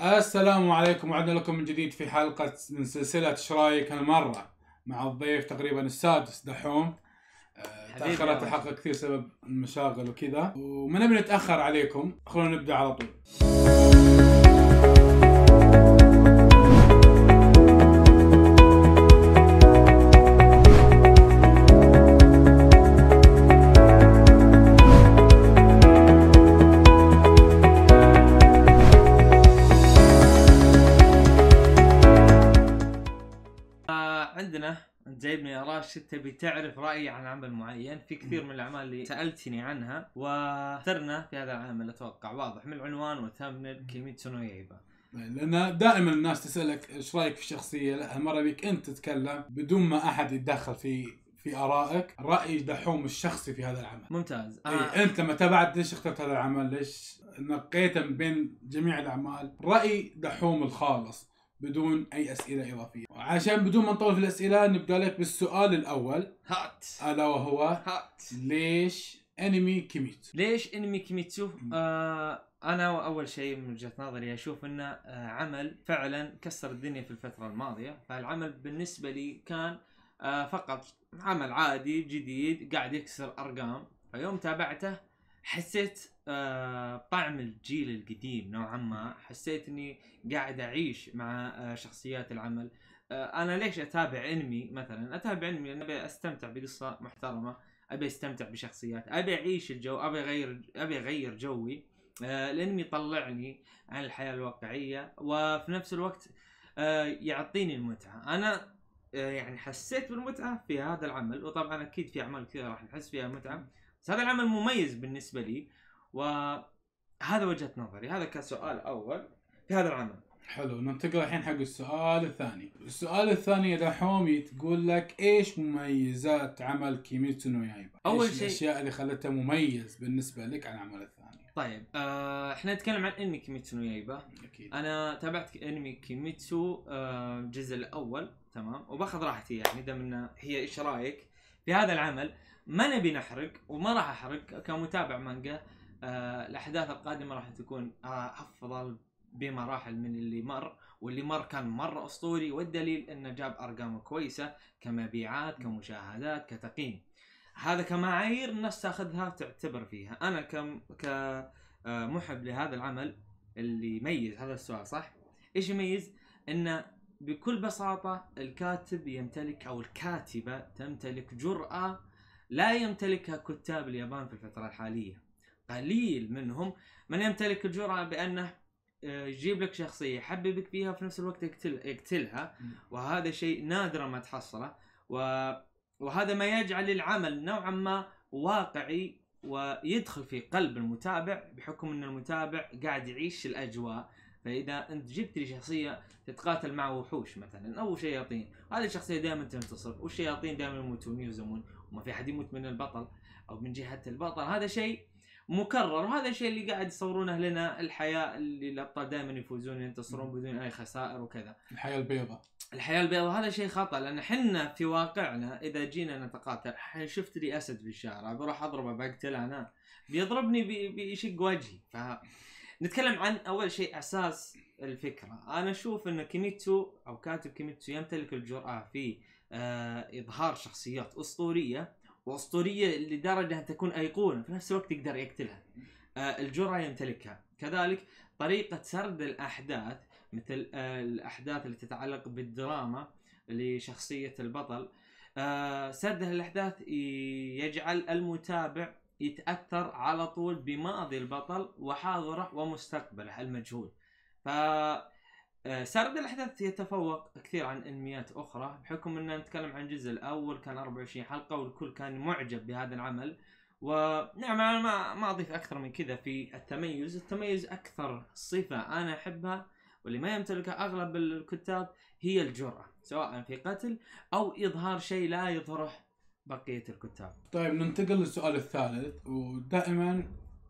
السلام عليكم وعدنا لكم من جديد في حلقة من سلسلة شرايك هالمرة مع الضيف تقريبا السادس دحوم آه، تأخرت الحلقة كثير سبب المشاغل وكذا وما نبي نتأخر عليكم خلونا نبدأ على طول جايبني راشد تبي تعرف رايي عن عمل معين في كثير من الاعمال اللي سالتني عنها واخترنا في هذا العمل اتوقع واضح من العنوان والثامنل كيميتسو نو يايبا إيه، لان دائما الناس تسالك ايش رايك في الشخصيه المرة بيك انت تتكلم بدون ما احد يتدخل في في ارائك راي دحوم الشخصي في هذا العمل ممتاز إيه، آه. انت لما تابعت ليش اخترت هذا العمل ليش نقيته من بين جميع الاعمال راي دحوم الخالص بدون اي اسئله اضافيه عشان بدون ما نطول في الاسئله نبدا لك بالسؤال الاول هات الا وهو هات ليش انمي كيميتسو ليش انمي كيميتسو آه انا اول شيء من وجهه نظري اشوف انه آه عمل فعلا كسر الدنيا في الفتره الماضيه فالعمل بالنسبه لي كان آه فقط عمل عادي جديد قاعد يكسر ارقام فيوم تابعته حسيت آه، طعم الجيل القديم نوعا ما حسيت اني قاعد اعيش مع آه، شخصيات العمل آه، انا ليش اتابع انمي مثلا اتابع انمي لان ابي استمتع بقصه محترمه ابي استمتع بشخصيات ابي اعيش الجو ابي اغير ابي اغير جوي الانمي يطلعني عن الحياه الواقعيه وفي نفس الوقت يعطيني المتعه انا يعني حسيت بالمتعه في هذا العمل وطبعا اكيد في اعمال كثيره راح نحس فيها متعه بس هذا العمل مميز بالنسبه لي وهذا وجهه نظري هذا كسؤال اول في هذا العمل حلو ننتقل الحين حق السؤال الثاني السؤال الثاني يا حومي تقول لك ايش مميزات عمل كيميتسو نو يايبا اول شيء الاشياء اللي خلته مميز بالنسبه لك عن العمل الثاني طيب آه احنا نتكلم عن انمي كيميتسو نو يايبا اكيد انا تابعت انمي كيميتسو آه الجزء الاول تمام وباخذ راحتي يعني دام انه هي ايش رايك في هذا العمل ما نبي نحرق وما راح احرق كمتابع مانجا آه، الاحداث القادمه راح تكون آه، افضل بمراحل من اللي مر واللي مر كان مره اسطوري والدليل انه جاب ارقام كويسه كمبيعات كمشاهدات كتقييم هذا كمعايير الناس تاخذها تعتبر فيها انا كم كمحب آه، لهذا العمل اللي يميز هذا السؤال صح ايش يميز انه بكل بساطه الكاتب يمتلك او الكاتبه تمتلك جراه لا يمتلكها كتاب اليابان في الفتره الحاليه قليل منهم من يمتلك الجرأة بأنه آه، يجيب لك شخصية يحببك فيها وفي نفس الوقت يقتل يقتلها وهذا شيء نادرا ما تحصله وهذا ما يجعل العمل نوعا ما واقعي ويدخل في قلب المتابع بحكم ان المتابع قاعد يعيش الاجواء فاذا انت جبت لي شخصيه تتقاتل مع وحوش مثلا او شياطين هذه الشخصيه دائما تنتصر والشياطين دائما يموتون يهزمون وما في احد يموت من البطل او من جهه البطل هذا شيء مكرر وهذا الشيء اللي قاعد يصورونه لنا الحياه اللي الابطال دائما يفوزون ينتصرون بدون اي خسائر وكذا الحياه البيضاء الحياه البيضاء هذا شيء خطا لان احنا في واقعنا اذا جينا نتقاتل شفت لي اسد في الشارع بروح اضربه بقتله انا بيضربني بيشق وجهي ف نتكلم عن اول شيء اساس الفكره انا اشوف ان كيميتسو او كاتب كيميتسو يمتلك الجراه في آه، اظهار شخصيات اسطوريه واسطوريه لدرجه ان تكون ايقونه في نفس الوقت يقدر يقتلها آه، الجرعه يمتلكها كذلك طريقة سرد الأحداث مثل آه، الأحداث اللي تتعلق بالدراما لشخصية البطل آه، سرد الأحداث يجعل المتابع يتأثر على طول بماضي البطل وحاضره ومستقبله المجهول ف آه، سرد الاحداث يتفوق كثير عن انميات اخرى بحكم ان نتكلم عن الجزء الاول كان 24 حلقه والكل كان معجب بهذا العمل ونعم انا ما ما اضيف اكثر من كذا في التميز، التميز اكثر صفه انا احبها واللي ما يمتلكها اغلب الكتاب هي الجرأه، سواء في قتل او اظهار شيء لا يظهره بقيه الكتاب. طيب ننتقل للسؤال الثالث ودائما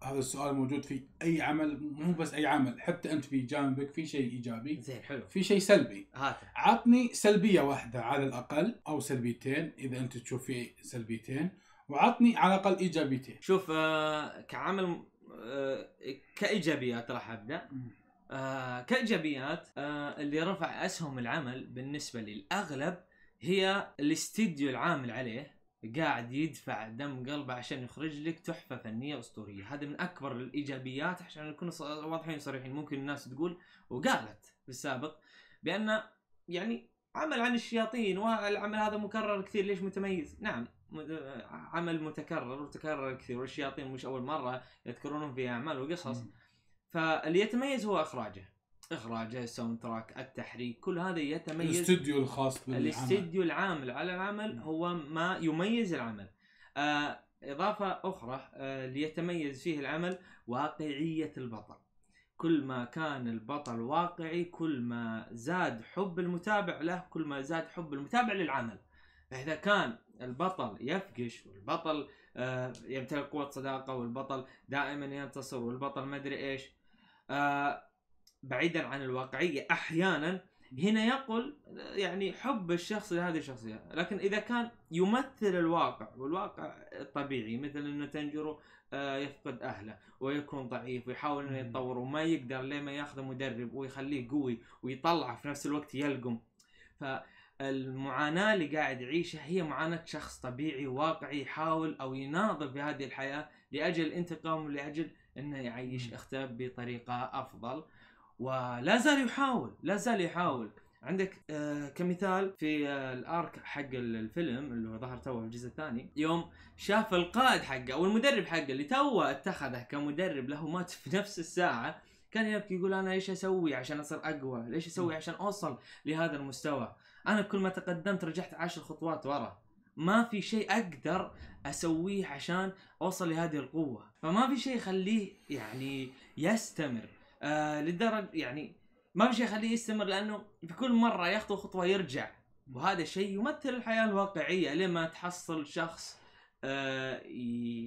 هذا السؤال موجود في اي عمل مو بس اي عمل حتى انت في جانبك في شيء ايجابي زين حلو في شيء سلبي هات عطني سلبيه واحده على الاقل او سلبيتين اذا انت تشوف في سلبيتين وعطني على الاقل ايجابيتين شوف آه كعمل آه كايجابيات راح ابدا آه كايجابيات آه اللي رفع اسهم العمل بالنسبه للاغلب هي الاستديو العامل عليه قاعد يدفع دم قلبه عشان يخرج لك تحفه فنيه اسطوريه هذا من اكبر الايجابيات عشان نكون واضحين وصريحين ممكن الناس تقول وقالت في السابق بان يعني عمل عن الشياطين والعمل هذا مكرر كثير ليش متميز نعم عمل متكرر وتكرر كثير والشياطين مش اول مره يذكرونهم في اعمال وقصص فاللي يتميز هو اخراجه اخراجه الساوند تراك التحريك كل هذا يتميز الاستوديو الخاص بالعمل الاستوديو العامل على العمل هو ما يميز العمل آه اضافه اخرى آه ليتميز فيه العمل واقعيه البطل كل ما كان البطل واقعي كل ما زاد حب المتابع له كل ما زاد حب المتابع للعمل فاذا كان البطل يفقش والبطل آه يمتلك قوه صداقه والبطل دائما ينتصر والبطل ما ادري ايش آه بعيدا عن الواقعيه احيانا هنا يقل يعني حب الشخص لهذه الشخصيه لكن اذا كان يمثل الواقع والواقع طبيعي مثل انه تنجرو آه، يفقد اهله ويكون ضعيف ويحاول انه يتطور وما يقدر لين ما ياخذ مدرب ويخليه قوي ويطلعه في نفس الوقت يلقم فالمعاناه اللي قاعد يعيشها هي معاناه شخص طبيعي واقعي يحاول او يناضل في هذه الحياه لاجل انتقام ولاجل انه يعيش اخته بطريقه افضل ولا زال يحاول لا زال يحاول عندك آه، كمثال في آه، الارك حق الفيلم اللي ظهر توه في الجزء الثاني يوم شاف القائد حقه او المدرب حقه اللي توه اتخذه كمدرب له مات في نفس الساعه كان يبكي يقول انا ايش اسوي عشان اصير اقوى؟ ليش اسوي عشان اوصل لهذا المستوى؟ انا كل ما تقدمت رجعت عشر خطوات ورا ما في شيء اقدر اسويه عشان اوصل لهذه القوه، فما في شيء يخليه يعني يستمر آه لدرجه يعني ما في شيء يخليه يستمر لانه في كل مره يخطو خطوه يرجع وهذا شيء يمثل الحياه الواقعيه لما تحصل شخص آه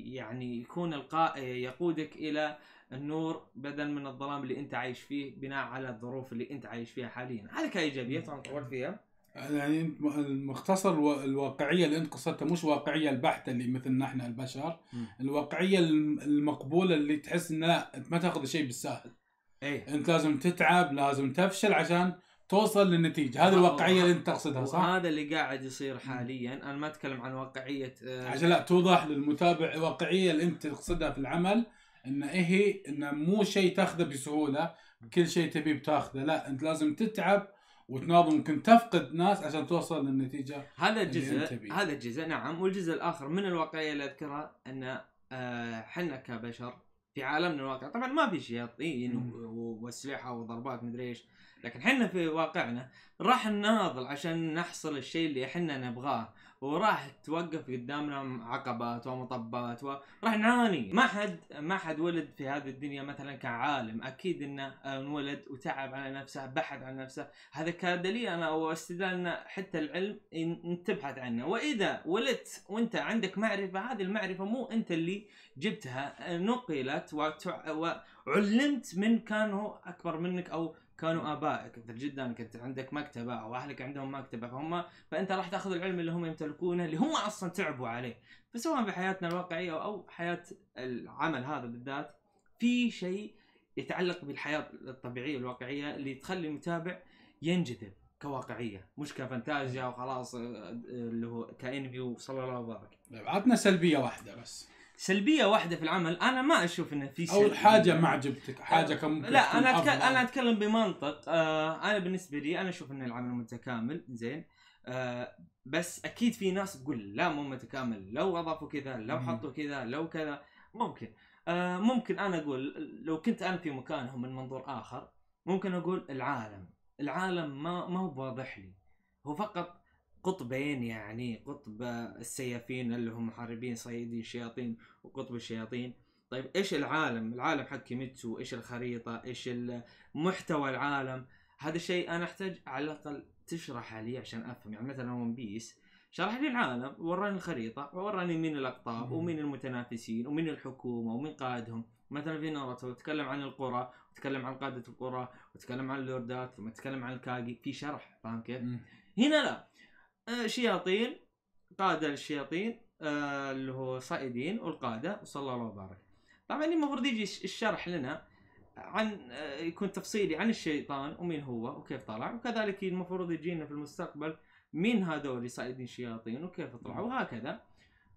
يعني يكون القاء يقودك الى النور بدل من الظلام اللي انت عايش فيه بناء على الظروف اللي انت عايش فيها حاليا هذه كايجابيات انا طولت فيها يعني المختصر الواقعيه اللي انت قصدتها مش واقعيه البحته اللي مثلنا احنا البشر الواقعيه المقبوله اللي تحس انها ما تاخذ شيء بالساهل ايه انت لازم تتعب لازم تفشل عشان توصل للنتيجه هذه الواقعيه اللي انت تقصدها صح؟ هذا اللي قاعد يصير حاليا انا ما اتكلم عن واقعيه آه، عشان لا توضح للمتابع الواقعيه اللي انت تقصدها في العمل ان ايه انه مو شيء تاخذه بسهوله كل شيء تبيه بتاخذه لا انت لازم تتعب وتناظر ممكن تفقد ناس عشان توصل للنتيجه هذا الجزء هذا الجزء نعم والجزء الاخر من الواقعيه اللي اذكرها ان آه، احنا كبشر في عالمنا الواقع طبعا ما في شياطين واسلحه وضربات مدري ايش لكن احنا في واقعنا راح نناضل عشان نحصل الشيء اللي احنا نبغاه وراح توقف قدامنا عقبات ومطبات وراح نعاني ما حد ما حد ولد في هذه الدنيا مثلا كعالم اكيد انه انولد وتعب على نفسه بحث عن نفسه هذا كدليل انا واستدلال حتى العلم إن تبحث عنه واذا ولدت وانت عندك معرفه هذه المعرفه مو انت اللي جبتها نقلت وتع... وعلمت من كان هو اكبر منك او كانوا ابائك انت جدا انت عندك مكتبه او اهلك عندهم مكتبه فهم فانت راح تاخذ العلم اللي هم يمتلكونه اللي هم اصلا تعبوا عليه فسواء بحياتنا الواقعيه او حياه العمل هذا بالذات في شيء يتعلق بالحياه الطبيعيه الواقعيه اللي تخلي المتابع ينجذب كواقعيه مش كفانتازيا وخلاص آه، آه، اللي هو فيو صلى الله وبارك طيب، عطنا سلبيه واحده بس سلبيه واحده في العمل انا ما اشوف انه في سلبية. او حاجه ما عجبتك حاجه كم لا انا أتكلم انا اتكلم بمنطق آه انا بالنسبه لي انا اشوف ان العمل متكامل زين آه بس اكيد في ناس تقول لا مو متكامل لو اضافوا كذا لو حطوا كذا لو كذا ممكن آه ممكن انا اقول لو كنت انا في مكانهم من منظور اخر ممكن اقول العالم العالم ما ما هو واضح لي هو فقط قطبين يعني،, يعني قطب السيافين اللي هم محاربين صيادين شياطين وقطب الشياطين طيب ايش العالم العالم حق كيميتسو ايش الخريطه ايش محتوى العالم هذا الشيء انا احتاج على الاقل تشرحه لي عشان افهم يعني مثلا ون بيس شرح لي العالم وراني الخريطه وراني مين الاقطاب ومين المتنافسين ومين الحكومه ومين قائدهم مثلا في ناروتو تكلم عن القرى وتكلم عن قاده القرى وتكلم عن اللوردات ثم تكلم عن الكاجي في شرح فاهم كيف؟ هنا لا آه، شياطين قادة للشياطين آه، اللي هو صائدين والقادة وصلى الله وبارك طبعا المفروض يجي الشرح لنا عن آه، يكون تفصيلي عن الشيطان ومين هو وكيف طلع وكذلك المفروض يجينا في المستقبل مين هذول صائدين شياطين وكيف طلعوا نعم. وهكذا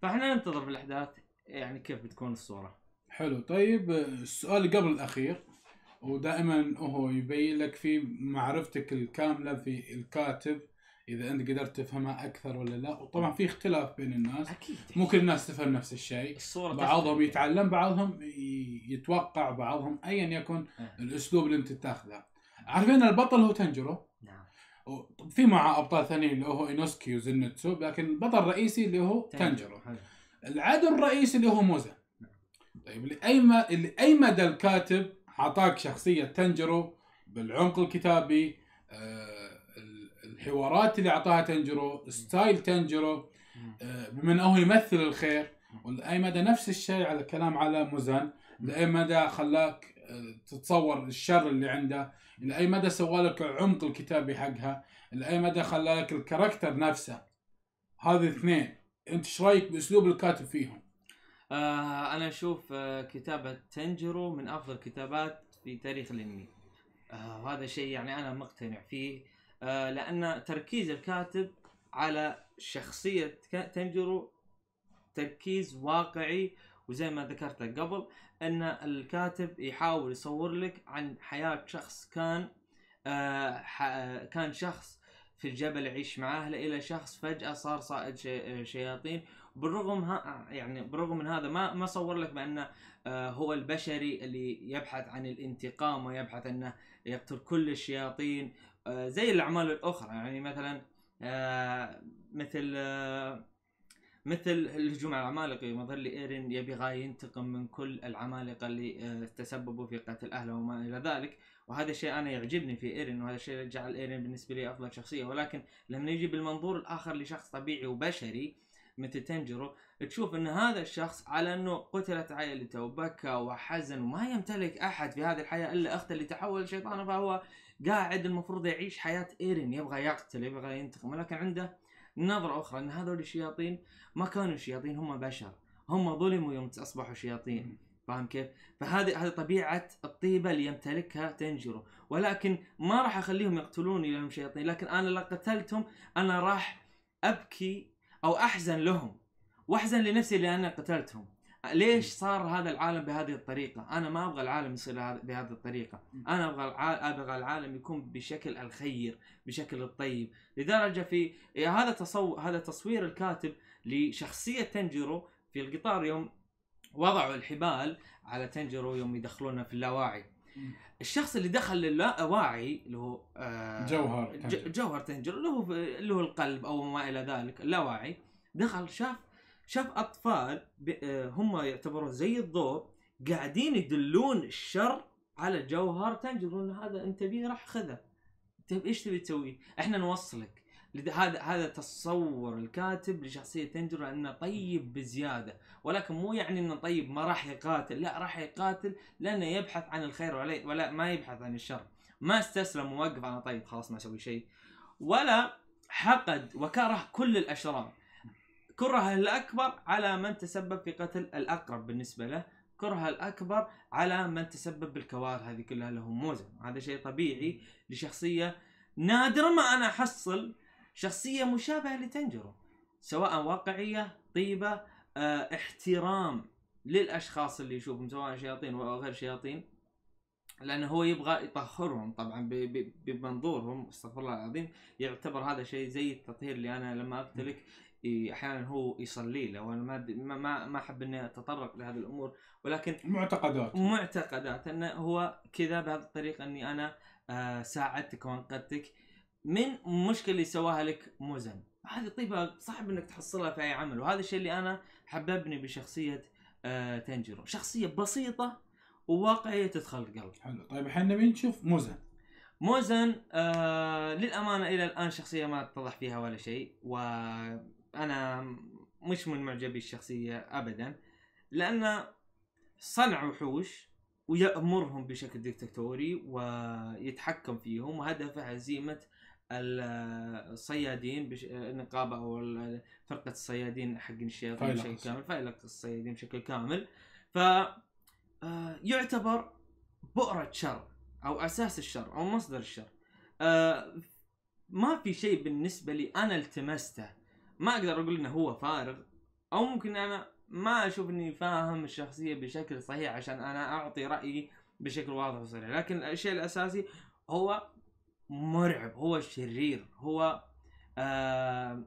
فاحنا ننتظر في الاحداث يعني كيف بتكون الصوره حلو طيب السؤال قبل الاخير ودائما هو يبين لك في معرفتك الكامله في الكاتب اذا انت قدرت تفهمها اكثر ولا لا وطبعا في اختلاف بين الناس اكيد مو كل الناس تفهم نفس الشيء الصورة بعضهم تفهم. يتعلم بعضهم يتوقع بعضهم ايا يكن أه. الاسلوب اللي انت تاخذه عارفين البطل هو تنجرو نعم في معه ابطال ثانيين اللي هو اينوسكي وزنتسو لكن البطل الرئيسي اللي هو تنجرو العدو الرئيسي اللي هو موزا نعم. طيب لاي ما لاي مدى الكاتب اعطاك شخصيه تنجرو بالعمق الكتابي آه الحوارات اللي اعطاها تنجرو ستايل تنجرو آه، بما انه يمثل الخير ولاي مدى نفس الشيء على كلام على موزان لاي مدى خلاك آه، تتصور الشر اللي عنده لاي مدى سوالك عمق الكتابي حقها لاي مدى لك الكاركتر نفسه هذه اثنين انت ايش رايك باسلوب الكاتب فيهم آه انا اشوف آه كتابه تنجرو من افضل كتابات في تاريخ الانمي آه وهذا شيء يعني انا مقتنع فيه آه، لان تركيز الكاتب على شخصيه تنجرو تركيز واقعي وزي ما ذكرت لك قبل ان الكاتب يحاول يصور لك عن حياه شخص كان آه، كان شخص في الجبل يعيش مع اهله الى شخص فجاه صار صائد شياطين بالرغم ها يعني بالرغم من هذا ما ما صور لك بانه آه، هو البشري اللي يبحث عن الانتقام ويبحث انه يقتل كل الشياطين آه، زي الاعمال الاخرى يعني مثلا آه، مثل آه، مثل الهجوم على العمالقه مظل ايرين يبي ينتقم من كل العمالقه اللي تسببوا في قتل اهله وما الى ذلك وهذا الشيء انا يعجبني في ايرين وهذا الشيء جعل ايرين بالنسبه لي افضل شخصيه ولكن لما يجي بالمنظور الاخر لشخص طبيعي وبشري مثل تنجرو تشوف ان هذا الشخص على انه قتلت عائلته وبكى وحزن وما يمتلك احد في هذه الحياه الا اخته اللي تحول شيطانه فهو قاعد المفروض يعيش حياه ايرين يبغى يقتل يبغى ينتقم ولكن عنده نظره اخرى ان هذول الشياطين ما كانوا شياطين هم بشر هم ظلموا يوم اصبحوا شياطين فاهم كيف؟ فهذه هذه طبيعه الطيبه اللي يمتلكها تنجرو ولكن ما راح اخليهم يقتلوني لأنهم شياطين لكن انا لو قتلتهم انا راح ابكي او احزن لهم واحزن لنفسي لاني قتلتهم ليش صار هذا العالم بهذه الطريقة؟ أنا ما أبغى العالم يصير بهذه الطريقة، أنا أبغى أبغى العالم يكون بشكل الخير، بشكل الطيب، لدرجة في إيه، هذا تصور هذا تصوير الكاتب لشخصية تنجرو في القطار يوم وضعوا الحبال على تنجرو يوم يدخلونه في اللاواعي. الشخص اللي دخل اللاواعي اللي هو آه، جوهر تنجرو. جوهر تنجرو اللي هو القلب أو ما إلى ذلك اللاواعي دخل شاف شاف اطفال آه، هم يعتبرون زي الضوء قاعدين يدلون الشر على جوهر تنجرون هذا انت بيه راح خذه انت طيب ايش تبي تسوي؟ احنا نوصلك هذا هذا تصور الكاتب لشخصيه تنجر انه طيب بزياده ولكن مو يعني انه طيب ما راح يقاتل لا راح يقاتل لانه يبحث عن الخير ولا, ولا ما يبحث عن الشر ما استسلم ووقف انا طيب خلاص ما اسوي شيء ولا حقد وكره كل الاشرار كره الأكبر على من تسبب في قتل الأقرب بالنسبة له كره الأكبر على من تسبب بالكوارث هذه كلها لهم موزة هذا شيء طبيعي لشخصية نادرا ما أنا أحصل شخصية مشابهة لتنجرو سواء واقعية طيبة اه احترام للأشخاص اللي يشوفهم سواء شياطين أو غير شياطين لأنه هو يبغى يطهرهم طبعا بمنظورهم استغفر الله العظيم يعتبر هذا شيء زي التطهير اللي أنا لما أقتلك احيانا هو يصلي له وانا ما ما ما احب اني اتطرق لهذه الامور ولكن معتقدات معتقدات انه هو كذا بهذه الطريقه اني انا آه، ساعدتك وانقذتك من مشكله اللي سواها لك موزن هذه طيبه صعب انك تحصلها في اي عمل وهذا الشيء اللي انا حببني بشخصيه آه، تنجرو شخصيه بسيطه وواقعيه تدخل القلب حلو طيب احنا بنشوف موزن موزن آه للامانه الى الان شخصيه ما اتضح فيها ولا شيء و انا مش من معجبي الشخصيه ابدا لان صنع وحوش ويأمرهم بشكل ديكتاتوري ويتحكم فيهم وهدفه هزيمة الصيادين بش... النقابة أو فرقة الصيادين حق الشياطين بشكل كامل فائلق الصيادين بشكل كامل ف آه، يعتبر بؤرة شر أو أساس الشر أو مصدر الشر آه، ما في شيء بالنسبة لي أنا التمسته ما اقدر اقول انه هو فارغ او ممكن انا ما اشوف اني فاهم الشخصيه بشكل صحيح عشان انا اعطي رايي بشكل واضح وصريح لكن الشيء الاساسي هو مرعب هو شرير هو آه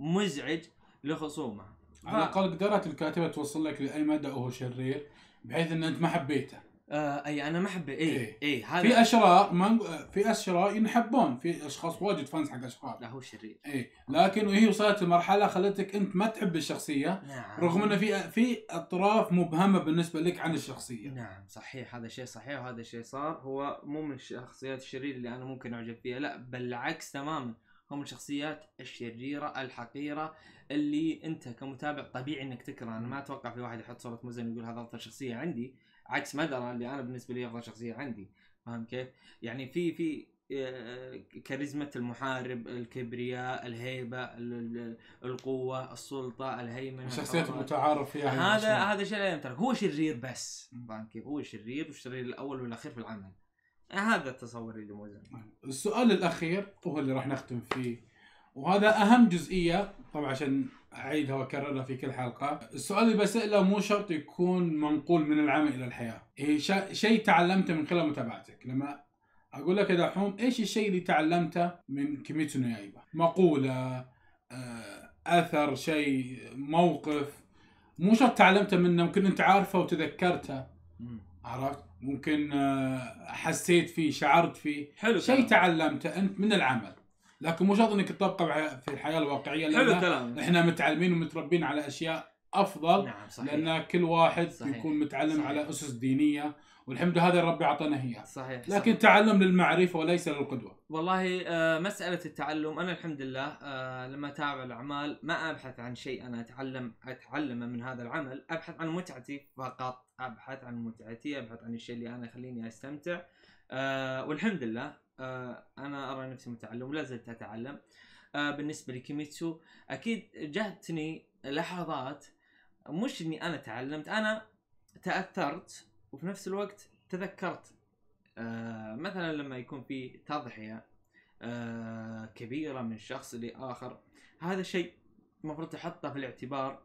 مزعج لخصومه على الاقل قدرت الكاتبه توصل لك لاي مدى هو شرير بحيث ان انت ما حبيته آه اي انا محبه إيه، اي اي, إيه هذا في اشرار ما في اشرار ينحبون في اشخاص واجد فانز حق اشرار لا هو شرير اي لكن وهي وصلت لمرحله خلتك انت ما تحب الشخصيه نعم. رغم انه في في اطراف مبهمه بالنسبه لك عن الشخصيه نعم صحيح هذا شيء صحيح وهذا شيء صار هو مو من الشخصيات الشريره اللي انا ممكن اعجب فيها لا بالعكس تماما هم الشخصيات الشريره الحقيره اللي انت كمتابع طبيعي انك تكره انا ما اتوقع في واحد يحط صوره مزن يقول هذا افضل شخصيه عندي عكس مدرة اللي انا بالنسبه لي افضل شخصيه عندي فاهم كيف؟ يعني في في آه، كاريزما المحارب، الكبرياء، الهيبه، القوه، السلطه، الهيمنه شخصيات المتعارف فيها يعني، هذا هذا شيء لا يمتلك، هو شرير بس فاهم كيف؟ هو شرير والشرير الاول والاخير في العمل. هذا التصور اللي موجود السؤال الاخير هو اللي راح نختم فيه وهذا اهم جزئيه طبعا عشان اعيدها واكررها في كل حلقه السؤال اللي بساله مو شرط يكون منقول من العمل الى الحياه إيه شيء تعلمته من خلال متابعتك لما اقول لك يا دحوم ايش الشيء اللي تعلمته من كيميتسو نيايبا مقوله آه، اثر شيء موقف مو شرط تعلمته منه ممكن انت عارفه وتذكرته عرفت ممكن آه، حسيت فيه شعرت فيه حلو شيء تعلمته انت من العمل لكن مو شرط انك تطبقه في الحياه الواقعيه حلو كلام احنا متعلمين ومتربين على اشياء افضل نعم صحيح. لان كل واحد صحيح. يكون متعلم صحيح. على اسس دينيه والحمد لله هذا ربي اعطانا اياه صحيح لكن صحيح. تعلم للمعرفه وليس للقدوه والله آه، مساله التعلم انا الحمد لله آه، لما اتابع الاعمال ما ابحث عن شيء انا اتعلم اتعلمه من هذا العمل ابحث عن متعتي فقط ابحث عن متعتي ابحث عن الشيء اللي انا يخليني استمتع آه، والحمد لله آه، انا ارى نفسي متعلم ولا زلت اتعلم آه، بالنسبه لكيميتسو اكيد جاتني لحظات مش اني انا تعلمت انا تاثرت وفي نفس الوقت تذكرت آه، مثلا لما يكون في تضحيه كبيره من شخص لاخر هذا شيء المفروض تحطه في الاعتبار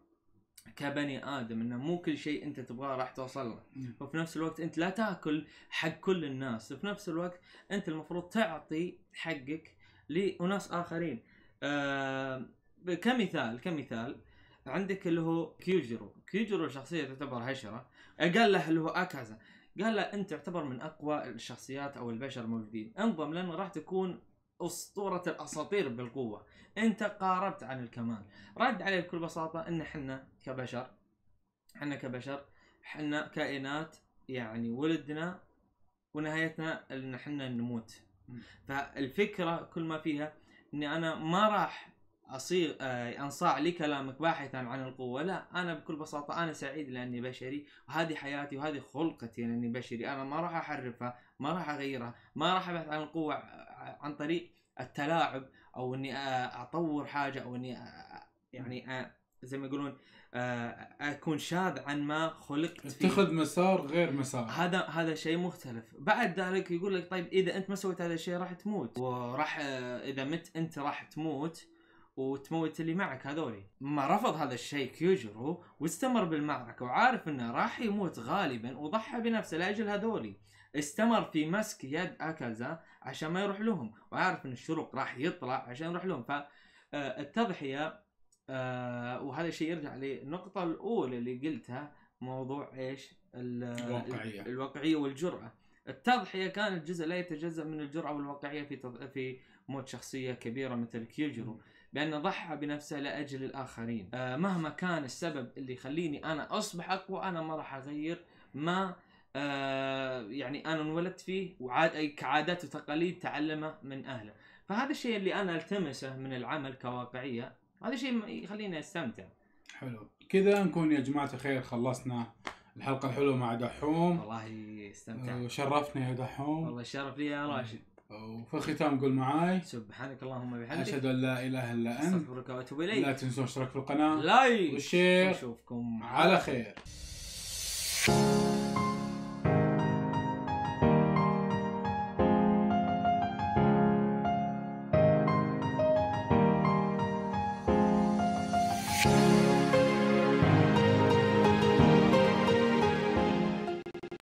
كبني ادم انه مو كل شيء انت تبغاه راح توصل له وفي نفس الوقت انت لا تاكل حق كل الناس وفي نفس الوقت انت المفروض تعطي حقك لاناس اخرين آه كمثال كمثال عندك اللي هو كيوجرو كيوجرو شخصيه تعتبر هشره قال له اللي هو اكازا قال له انت تعتبر من اقوى الشخصيات او البشر الموجودين انضم لانه راح تكون اسطوره الاساطير بالقوه انت قاربت عن الكمال رد عليه بكل بساطه ان احنا كبشر احنا كبشر احنا كائنات يعني ولدنا ونهايتنا ان احنا نموت فالفكره كل ما فيها اني انا ما راح اصير آه، انصاع لكلامك باحثا عن القوه لا انا بكل بساطه انا سعيد لاني بشري وهذه حياتي وهذه خلقتي لاني بشري انا ما راح احرفها ما راح اغيرها ما راح ابحث عن القوه عن طريق التلاعب او اني اطور حاجه او اني يعني زي ما يقولون اكون شاذ عن ما خلقت فيه اتخذ مسار غير مسار هذا هذا شيء مختلف بعد ذلك يقول لك طيب اذا انت ما سويت هذا الشيء راح تموت وراح اذا مت انت راح تموت وتموت اللي معك هذولي ما رفض هذا الشيء كيوجرو واستمر بالمعركه وعارف انه راح يموت غالبا وضحى بنفسه لاجل هذولي استمر في مسك يد اكازا عشان ما يروح لهم وعارف ان الشروق راح يطلع عشان يروح لهم فالتضحيه آه، آه، وهذا الشيء يرجع للنقطه الاولى اللي قلتها موضوع ايش الواقعيه الواقعيه والجراه التضحيه كانت جزء لا يتجزا من الجراه والواقعيه في في موت شخصيه كبيره مثل كيوجرو بأن ضحى بنفسه لأجل الآخرين آه، مهما كان السبب اللي يخليني أنا أصبح أقوى أنا ما راح أغير ما آه، يعني انا انولدت فيه وعاد كعادات وتقاليد تعلمه من اهله فهذا الشيء اللي انا التمسه من العمل كواقعيه هذا الشيء يخليني استمتع حلو كذا نكون يا جماعه الخير خلصنا الحلقه الحلوه مع دحوم والله استمتعت وشرفنا يا دحوم والله الشرف لي يا راشد وفي الختام قول معاي سبحانك اللهم وبحمدك اشهد ان لا اله الا انت استغفرك واتوب اليك لا تنسوا الاشتراك في القناه لايك وشير نشوفكم على خير